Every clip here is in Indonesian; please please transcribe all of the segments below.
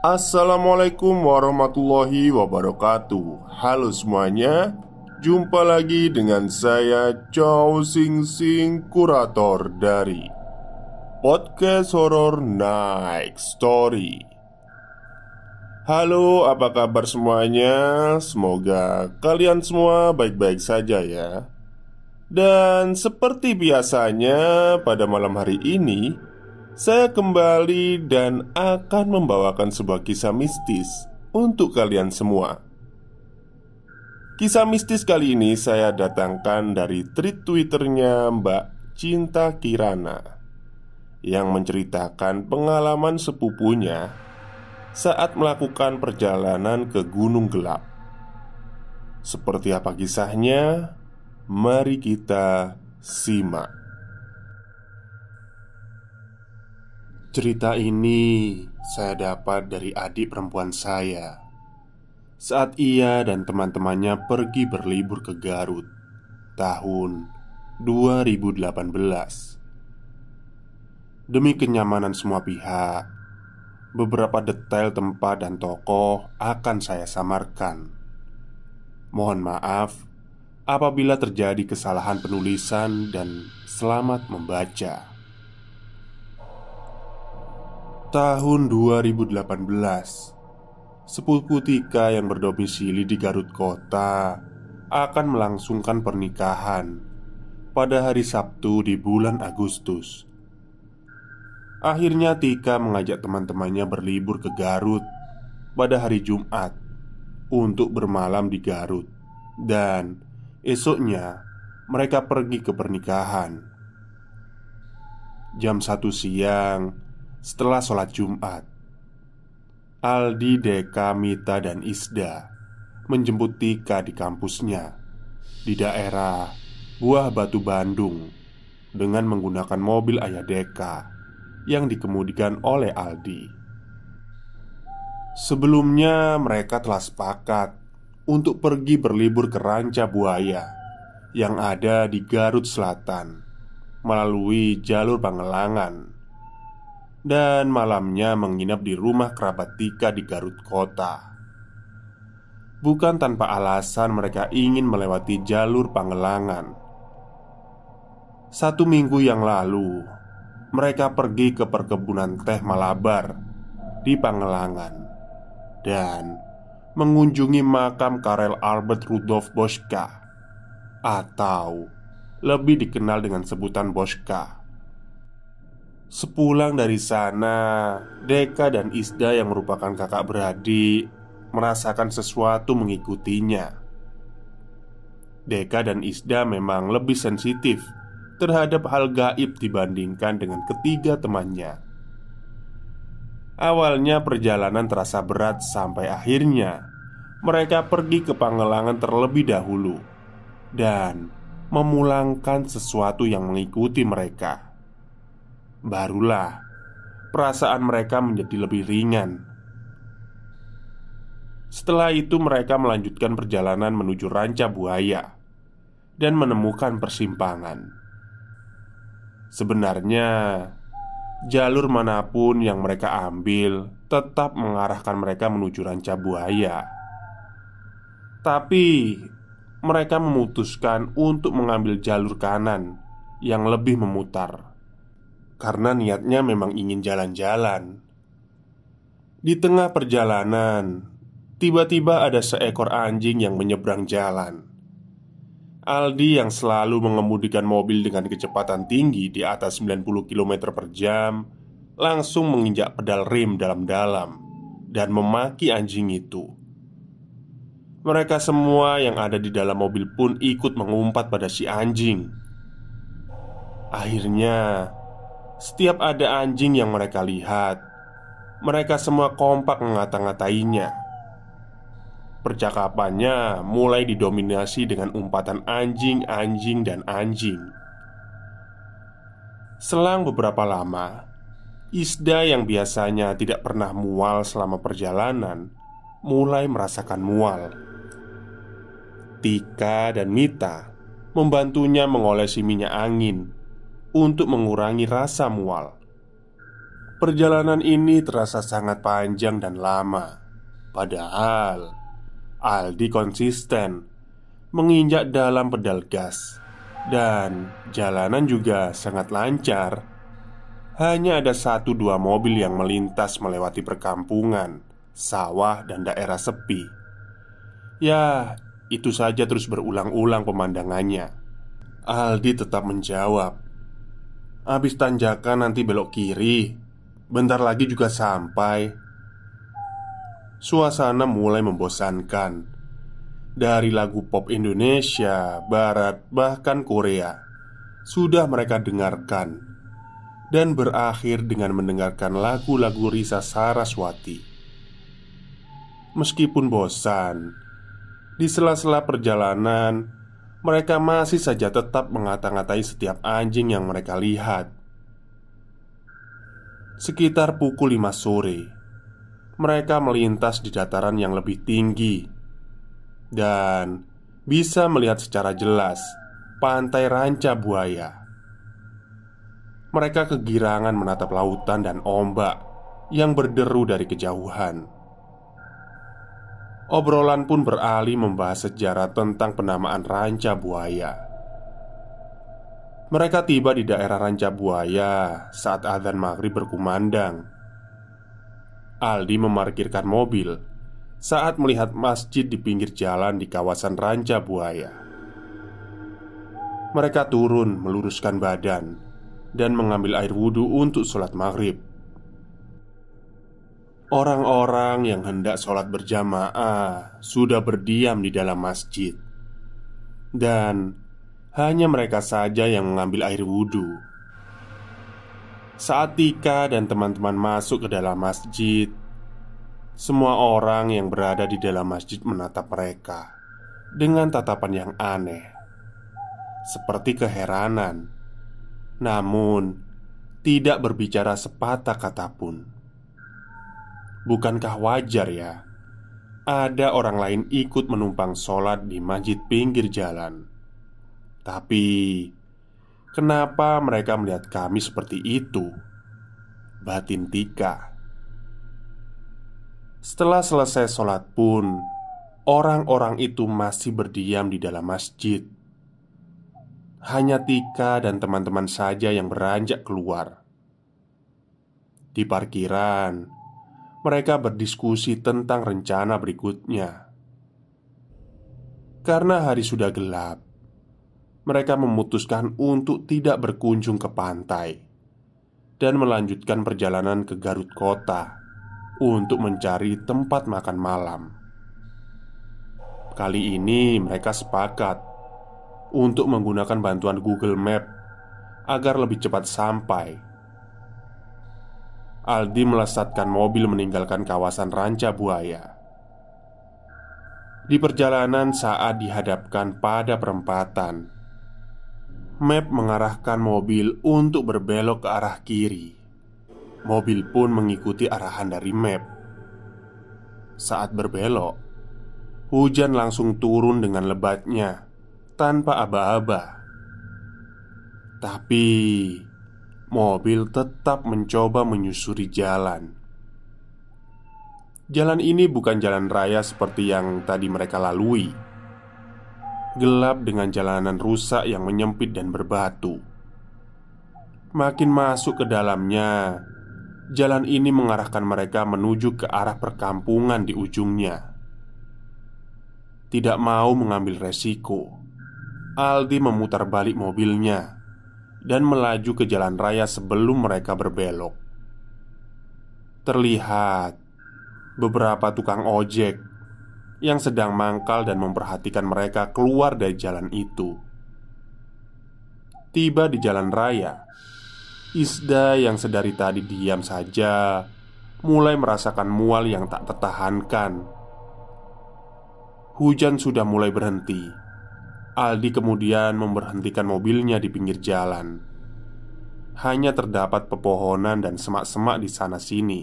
Assalamualaikum warahmatullahi wabarakatuh Halo semuanya Jumpa lagi dengan saya Chow Sing Sing Kurator dari Podcast Horror Night Story Halo apa kabar semuanya Semoga kalian semua baik-baik saja ya Dan seperti biasanya pada malam hari ini saya kembali dan akan membawakan sebuah kisah mistis untuk kalian semua. Kisah mistis kali ini saya datangkan dari tweet Twitternya Mbak Cinta Kirana yang menceritakan pengalaman sepupunya saat melakukan perjalanan ke Gunung Gelap. Seperti apa kisahnya? Mari kita simak. Cerita ini saya dapat dari adik perempuan saya Saat ia dan teman-temannya pergi berlibur ke Garut Tahun 2018 Demi kenyamanan semua pihak Beberapa detail tempat dan tokoh akan saya samarkan Mohon maaf apabila terjadi kesalahan penulisan dan selamat membaca. Tahun 2018 Sepupu Tika yang berdomisili di Garut Kota Akan melangsungkan pernikahan Pada hari Sabtu di bulan Agustus Akhirnya Tika mengajak teman-temannya berlibur ke Garut Pada hari Jumat Untuk bermalam di Garut Dan esoknya mereka pergi ke pernikahan Jam satu siang setelah sholat Jumat. Aldi, Deka, Mita, dan Isda menjemput Tika di kampusnya di daerah Buah Batu Bandung dengan menggunakan mobil ayah Deka yang dikemudikan oleh Aldi. Sebelumnya mereka telah sepakat untuk pergi berlibur ke Ranca Buaya yang ada di Garut Selatan melalui jalur Pangelangan dan malamnya menginap di rumah kerabat Tika di Garut Kota. Bukan tanpa alasan mereka ingin melewati jalur Pangelangan. Satu minggu yang lalu, mereka pergi ke perkebunan teh Malabar di Pangelangan dan mengunjungi makam Karel Albert Rudolf Boschka atau lebih dikenal dengan sebutan Boschka. Sepulang dari sana, Deka dan Isda yang merupakan kakak beradik merasakan sesuatu mengikutinya. Deka dan Isda memang lebih sensitif terhadap hal gaib dibandingkan dengan ketiga temannya. Awalnya perjalanan terasa berat sampai akhirnya mereka pergi ke Pangelangan terlebih dahulu dan memulangkan sesuatu yang mengikuti mereka. Barulah perasaan mereka menjadi lebih ringan. Setelah itu, mereka melanjutkan perjalanan menuju Ranca Buaya dan menemukan persimpangan. Sebenarnya, jalur manapun yang mereka ambil tetap mengarahkan mereka menuju Ranca Buaya. Tapi, mereka memutuskan untuk mengambil jalur kanan yang lebih memutar karena niatnya memang ingin jalan-jalan. Di tengah perjalanan, tiba-tiba ada seekor anjing yang menyeberang jalan. Aldi yang selalu mengemudikan mobil dengan kecepatan tinggi di atas 90 km per jam Langsung menginjak pedal rem dalam-dalam Dan memaki anjing itu Mereka semua yang ada di dalam mobil pun ikut mengumpat pada si anjing Akhirnya setiap ada anjing yang mereka lihat, mereka semua kompak mengata-ngatainya. Percakapannya mulai didominasi dengan umpatan anjing, anjing, dan anjing. Selang beberapa lama, Isda yang biasanya tidak pernah mual selama perjalanan mulai merasakan mual. Tika dan Mita membantunya mengolesi minyak angin untuk mengurangi rasa mual. Perjalanan ini terasa sangat panjang dan lama, padahal Aldi konsisten menginjak dalam pedal gas, dan jalanan juga sangat lancar. Hanya ada satu dua mobil yang melintas melewati perkampungan, sawah, dan daerah sepi. Ya, itu saja terus berulang-ulang pemandangannya. Aldi tetap menjawab Habis tanjakan nanti belok kiri Bentar lagi juga sampai Suasana mulai membosankan Dari lagu pop Indonesia, Barat, bahkan Korea Sudah mereka dengarkan Dan berakhir dengan mendengarkan lagu-lagu Risa Saraswati Meskipun bosan Di sela-sela perjalanan mereka masih saja tetap mengata-ngatai setiap anjing yang mereka lihat. Sekitar pukul 5 sore, mereka melintas di dataran yang lebih tinggi dan bisa melihat secara jelas pantai Ranca Buaya. Mereka kegirangan menatap lautan dan ombak yang berderu dari kejauhan. Obrolan pun beralih membahas sejarah tentang penamaan Ranca Buaya. Mereka tiba di daerah Ranca Buaya saat azan maghrib berkumandang. Aldi memarkirkan mobil saat melihat masjid di pinggir jalan di kawasan Ranca Buaya. Mereka turun meluruskan badan dan mengambil air wudhu untuk sholat maghrib. Orang-orang yang hendak sholat berjamaah sudah berdiam di dalam masjid, dan hanya mereka saja yang mengambil air wudhu. Saat Tika dan teman-teman masuk ke dalam masjid, semua orang yang berada di dalam masjid menatap mereka dengan tatapan yang aneh, seperti keheranan, namun tidak berbicara sepatah kata pun. Bukankah wajar ya? Ada orang lain ikut menumpang sholat di masjid pinggir jalan Tapi Kenapa mereka melihat kami seperti itu? Batin Tika Setelah selesai sholat pun Orang-orang itu masih berdiam di dalam masjid Hanya Tika dan teman-teman saja yang beranjak keluar Di parkiran, mereka berdiskusi tentang rencana berikutnya. Karena hari sudah gelap, mereka memutuskan untuk tidak berkunjung ke pantai dan melanjutkan perjalanan ke Garut Kota untuk mencari tempat makan malam. Kali ini mereka sepakat untuk menggunakan bantuan Google Map agar lebih cepat sampai Aldi melesatkan mobil meninggalkan kawasan Ranca Buaya. Di perjalanan saat dihadapkan pada perempatan, Map mengarahkan mobil untuk berbelok ke arah kiri. Mobil pun mengikuti arahan dari Map. Saat berbelok, hujan langsung turun dengan lebatnya tanpa aba-aba. Tapi mobil tetap mencoba menyusuri jalan. Jalan ini bukan jalan raya seperti yang tadi mereka lalui. Gelap dengan jalanan rusak yang menyempit dan berbatu. Makin masuk ke dalamnya, jalan ini mengarahkan mereka menuju ke arah perkampungan di ujungnya. Tidak mau mengambil resiko, Aldi memutar balik mobilnya dan melaju ke jalan raya sebelum mereka berbelok. Terlihat beberapa tukang ojek yang sedang mangkal dan memperhatikan mereka keluar dari jalan itu. Tiba di jalan raya, Isda yang sedari tadi diam saja mulai merasakan mual yang tak tertahankan. Hujan sudah mulai berhenti Aldi kemudian memberhentikan mobilnya di pinggir jalan. Hanya terdapat pepohonan dan semak-semak di sana-sini.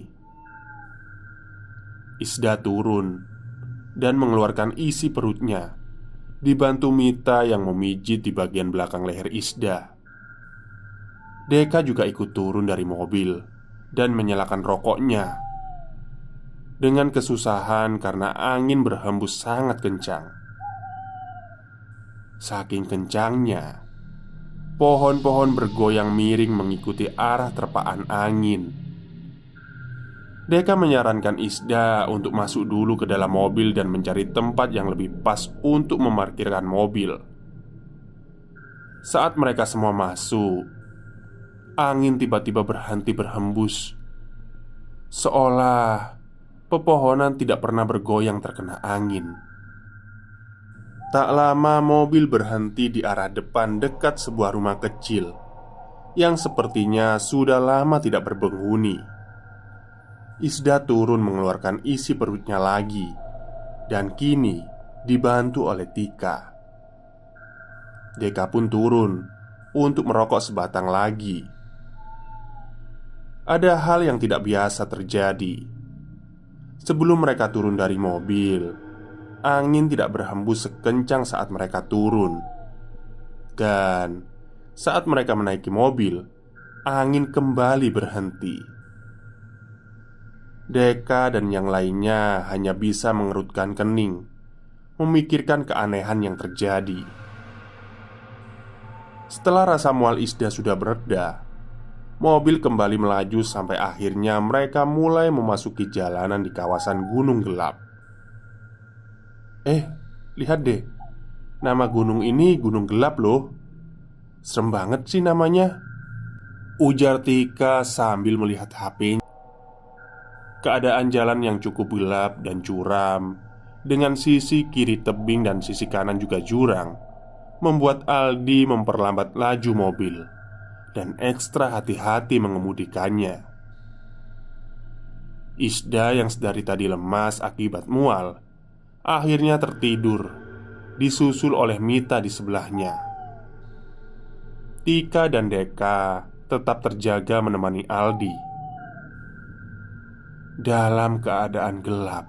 Isda turun dan mengeluarkan isi perutnya, dibantu Mita yang memijit di bagian belakang leher Isda. Deka juga ikut turun dari mobil dan menyalakan rokoknya dengan kesusahan karena angin berhembus sangat kencang. Saking kencangnya, pohon-pohon bergoyang miring mengikuti arah terpaan angin. Deka menyarankan Isda untuk masuk dulu ke dalam mobil dan mencari tempat yang lebih pas untuk memarkirkan mobil. Saat mereka semua masuk, angin tiba-tiba berhenti berhembus, seolah pepohonan tidak pernah bergoyang terkena angin. Tak lama mobil berhenti di arah depan dekat sebuah rumah kecil Yang sepertinya sudah lama tidak berpenghuni Isda turun mengeluarkan isi perutnya lagi Dan kini dibantu oleh Tika Deka pun turun untuk merokok sebatang lagi Ada hal yang tidak biasa terjadi Sebelum mereka turun dari mobil, Angin tidak berhembus sekencang saat mereka turun Dan saat mereka menaiki mobil Angin kembali berhenti Deka dan yang lainnya hanya bisa mengerutkan kening Memikirkan keanehan yang terjadi Setelah rasa mual Isda sudah bereda Mobil kembali melaju sampai akhirnya mereka mulai memasuki jalanan di kawasan gunung gelap Eh, lihat deh Nama gunung ini gunung gelap loh Serem banget sih namanya Ujar Tika sambil melihat HP Keadaan jalan yang cukup gelap dan curam Dengan sisi kiri tebing dan sisi kanan juga jurang Membuat Aldi memperlambat laju mobil Dan ekstra hati-hati mengemudikannya Isda yang sedari tadi lemas akibat mual akhirnya tertidur, disusul oleh Mita di sebelahnya. Tika dan Deka tetap terjaga menemani Aldi dalam keadaan gelap.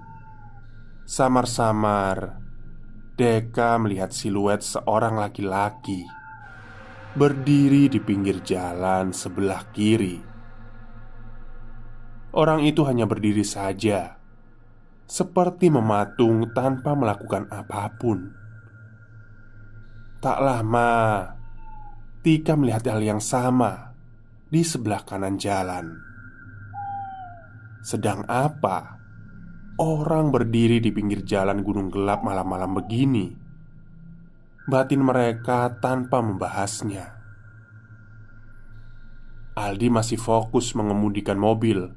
Samar-samar, Deka melihat siluet seorang laki-laki berdiri di pinggir jalan sebelah kiri. Orang itu hanya berdiri saja seperti mematung tanpa melakukan apapun. Tak lama, Tika melihat hal yang sama di sebelah kanan jalan. Sedang apa? Orang berdiri di pinggir jalan gunung gelap malam-malam begini. Batin mereka tanpa membahasnya. Aldi masih fokus mengemudikan mobil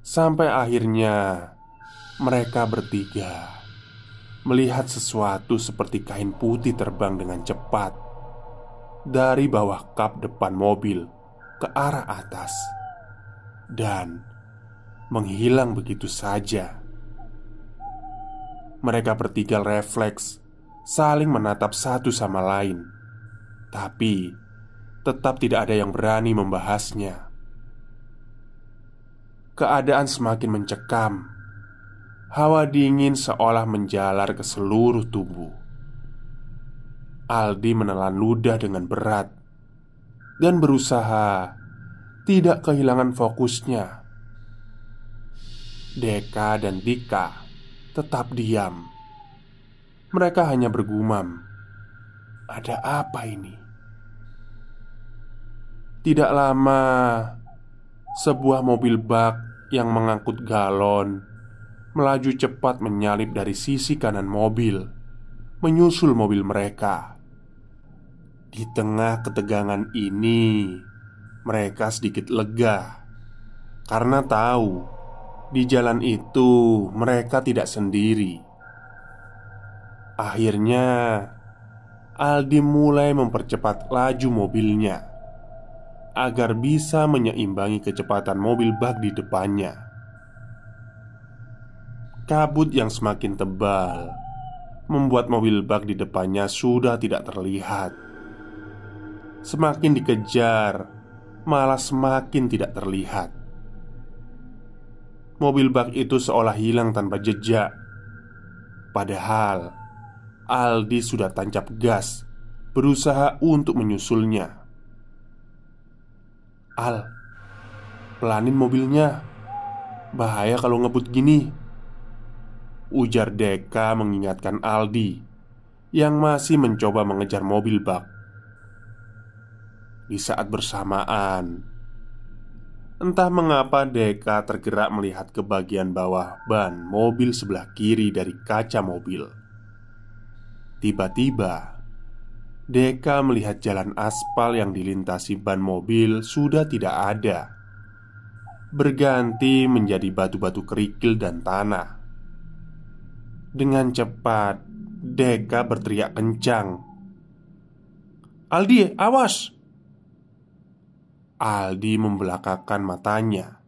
sampai akhirnya mereka bertiga melihat sesuatu seperti kain putih terbang dengan cepat dari bawah kap depan mobil ke arah atas dan menghilang begitu saja. Mereka bertiga refleks saling menatap satu sama lain, tapi tetap tidak ada yang berani membahasnya. Keadaan semakin mencekam Hawa dingin seolah menjalar ke seluruh tubuh. Aldi menelan ludah dengan berat dan berusaha tidak kehilangan fokusnya. Deka dan Dika tetap diam. Mereka hanya bergumam, "Ada apa ini?" Tidak lama, sebuah mobil bak yang mengangkut galon melaju cepat menyalip dari sisi kanan mobil, menyusul mobil mereka. Di tengah ketegangan ini, mereka sedikit lega karena tahu di jalan itu mereka tidak sendiri. Akhirnya, Aldi mulai mempercepat laju mobilnya agar bisa menyeimbangi kecepatan mobil bak di depannya. Kabut yang semakin tebal membuat mobil bak di depannya sudah tidak terlihat. Semakin dikejar, malah semakin tidak terlihat. Mobil bak itu seolah hilang tanpa jejak. Padahal Aldi sudah tancap gas, berusaha untuk menyusulnya. Al, pelanin mobilnya. Bahaya kalau ngebut gini. Ujar Deka mengingatkan Aldi Yang masih mencoba mengejar mobil bak Di saat bersamaan Entah mengapa Deka tergerak melihat ke bagian bawah ban mobil sebelah kiri dari kaca mobil. Tiba-tiba, Deka melihat jalan aspal yang dilintasi ban mobil sudah tidak ada, berganti menjadi batu-batu kerikil dan tanah. Dengan cepat Deka berteriak kencang Aldi, awas! Aldi membelakakan matanya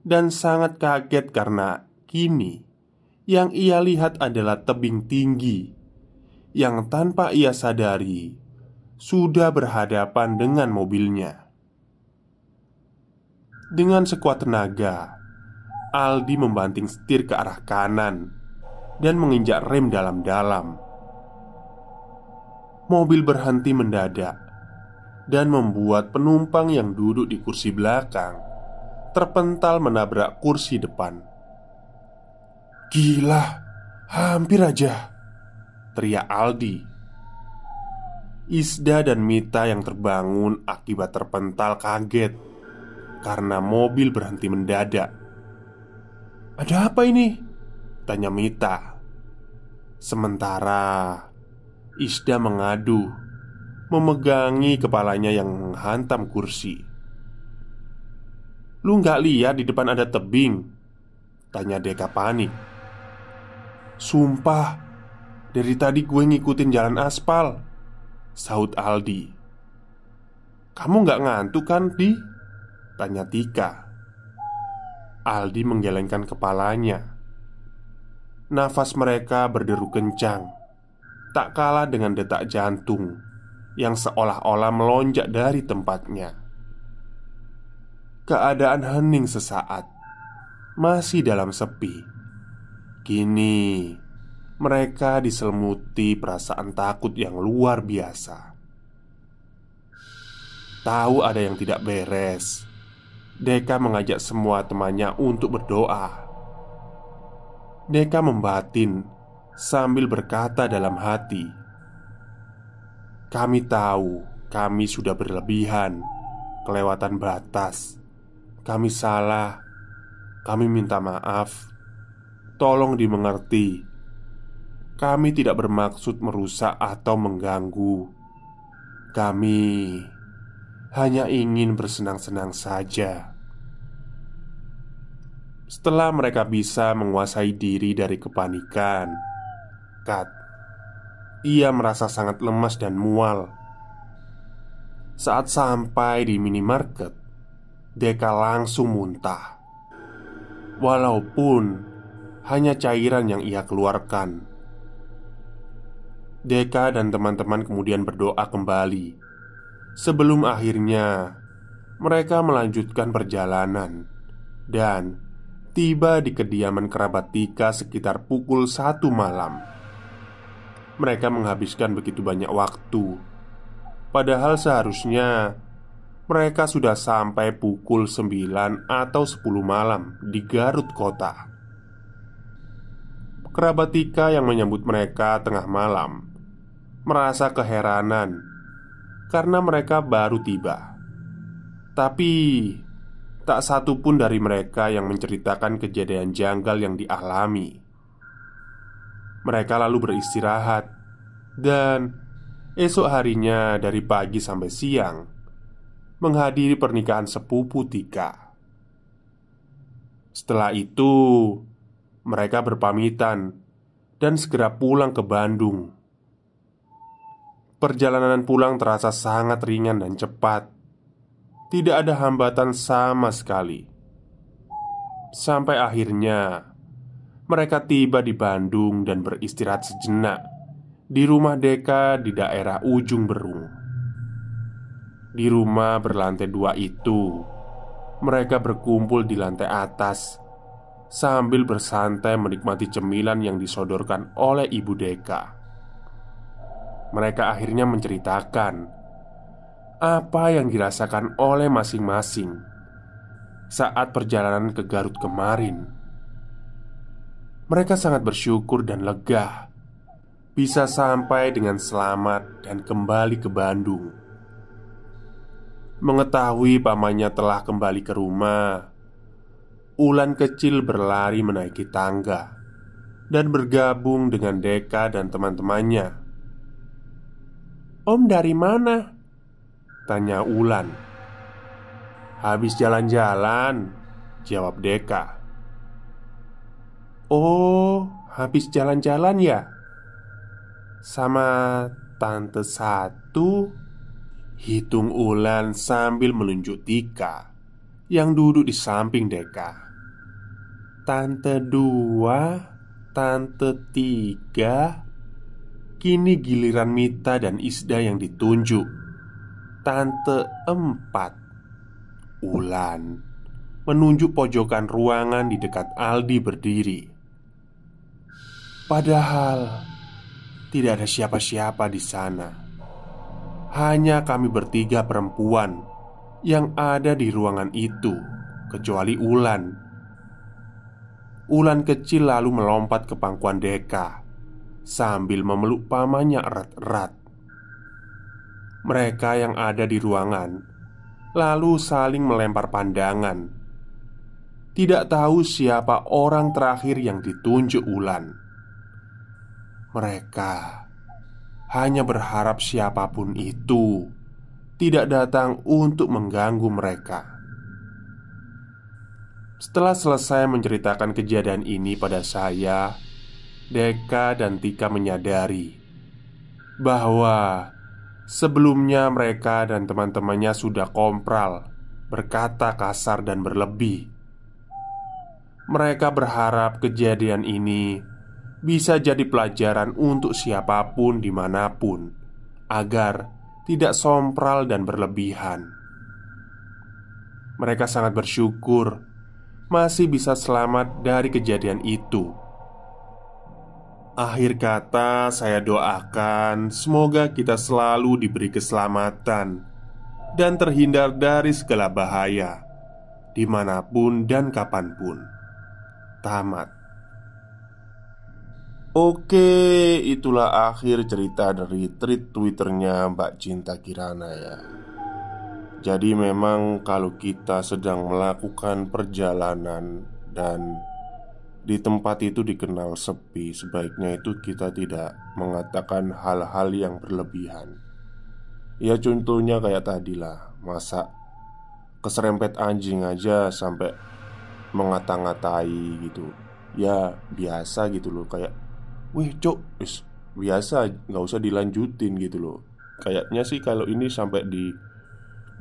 Dan sangat kaget karena kini Yang ia lihat adalah tebing tinggi Yang tanpa ia sadari Sudah berhadapan dengan mobilnya Dengan sekuat tenaga Aldi membanting setir ke arah kanan dan menginjak rem dalam-dalam. Mobil berhenti mendadak dan membuat penumpang yang duduk di kursi belakang terpental menabrak kursi depan. "Gila, hampir aja!" teriak Aldi. Isda dan Mita yang terbangun akibat terpental kaget karena mobil berhenti mendadak. "Ada apa ini?" tanya Mita. Sementara Isda mengadu Memegangi kepalanya yang menghantam kursi Lu nggak lihat di depan ada tebing? Tanya Deka panik Sumpah Dari tadi gue ngikutin jalan aspal Sahut Aldi Kamu nggak ngantuk kan, Di? Tanya Tika Aldi menggelengkan kepalanya Nafas mereka berderu kencang Tak kalah dengan detak jantung Yang seolah-olah melonjak dari tempatnya Keadaan hening sesaat Masih dalam sepi Kini mereka diselimuti perasaan takut yang luar biasa. Tahu ada yang tidak beres. Deka mengajak semua temannya untuk berdoa. Deka membatin sambil berkata dalam hati, "Kami tahu kami sudah berlebihan, kelewatan batas. Kami salah. Kami minta maaf. Tolong dimengerti. Kami tidak bermaksud merusak atau mengganggu. Kami hanya ingin bersenang-senang saja." Setelah mereka bisa menguasai diri dari kepanikan, Kat ia merasa sangat lemas dan mual. Saat sampai di minimarket, Deka langsung muntah. Walaupun hanya cairan yang ia keluarkan. Deka dan teman-teman kemudian berdoa kembali sebelum akhirnya mereka melanjutkan perjalanan dan tiba di kediaman kerabat Tika sekitar pukul satu malam. Mereka menghabiskan begitu banyak waktu, padahal seharusnya mereka sudah sampai pukul sembilan atau sepuluh malam di Garut Kota. Kerabat Tika yang menyambut mereka tengah malam merasa keheranan karena mereka baru tiba. Tapi Tak satu pun dari mereka yang menceritakan kejadian janggal yang dialami. Mereka lalu beristirahat, dan esok harinya dari pagi sampai siang menghadiri pernikahan sepupu Tika. Setelah itu, mereka berpamitan dan segera pulang ke Bandung. Perjalanan pulang terasa sangat ringan dan cepat. Tidak ada hambatan sama sekali Sampai akhirnya Mereka tiba di Bandung dan beristirahat sejenak Di rumah Deka di daerah Ujung Berung Di rumah berlantai dua itu Mereka berkumpul di lantai atas Sambil bersantai menikmati cemilan yang disodorkan oleh ibu Deka Mereka akhirnya menceritakan apa yang dirasakan oleh masing-masing saat perjalanan ke Garut kemarin. Mereka sangat bersyukur dan lega bisa sampai dengan selamat dan kembali ke Bandung. Mengetahui pamannya telah kembali ke rumah, Ulan kecil berlari menaiki tangga dan bergabung dengan Deka dan teman-temannya. "Om dari mana?" Tanya Ulan Habis jalan-jalan Jawab Deka Oh, habis jalan-jalan ya? Sama tante satu Hitung Ulan sambil menunjuk Tika Yang duduk di samping Deka Tante dua, tante tiga Kini giliran Mita dan Isda yang ditunjuk Tante Empat Ulan menunjuk pojokan ruangan di dekat Aldi berdiri. Padahal tidak ada siapa-siapa di sana. Hanya kami bertiga perempuan yang ada di ruangan itu, kecuali Ulan. Ulan kecil lalu melompat ke pangkuan Deka sambil memeluk pamannya erat-erat mereka yang ada di ruangan, lalu saling melempar pandangan. Tidak tahu siapa orang terakhir yang ditunjuk Ulan. Mereka hanya berharap siapapun itu tidak datang untuk mengganggu mereka. Setelah selesai menceritakan kejadian ini pada saya, Deka dan Tika menyadari bahwa Sebelumnya mereka dan teman-temannya sudah kompral Berkata kasar dan berlebih Mereka berharap kejadian ini Bisa jadi pelajaran untuk siapapun dimanapun Agar tidak sompral dan berlebihan Mereka sangat bersyukur Masih bisa selamat dari kejadian itu Akhir kata, saya doakan semoga kita selalu diberi keselamatan dan terhindar dari segala bahaya, dimanapun dan kapanpun. Tamat. Oke, itulah akhir cerita dari tweet Twitternya Mbak Cinta Kirana ya. Jadi memang kalau kita sedang melakukan perjalanan dan di tempat itu dikenal sepi, sebaiknya itu kita tidak mengatakan hal-hal yang berlebihan. Ya contohnya kayak tadi lah, masa keserempet anjing aja sampai mengata-ngatai gitu. Ya biasa gitu loh, kayak Wih cok, is, biasa nggak usah dilanjutin gitu loh. Kayaknya sih kalau ini sampai di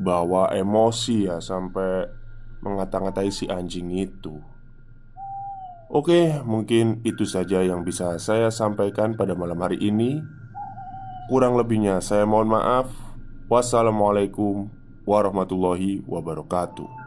dibawa emosi ya sampai mengata-ngatai si anjing itu. Oke, mungkin itu saja yang bisa saya sampaikan pada malam hari ini. Kurang lebihnya, saya mohon maaf. Wassalamualaikum warahmatullahi wabarakatuh.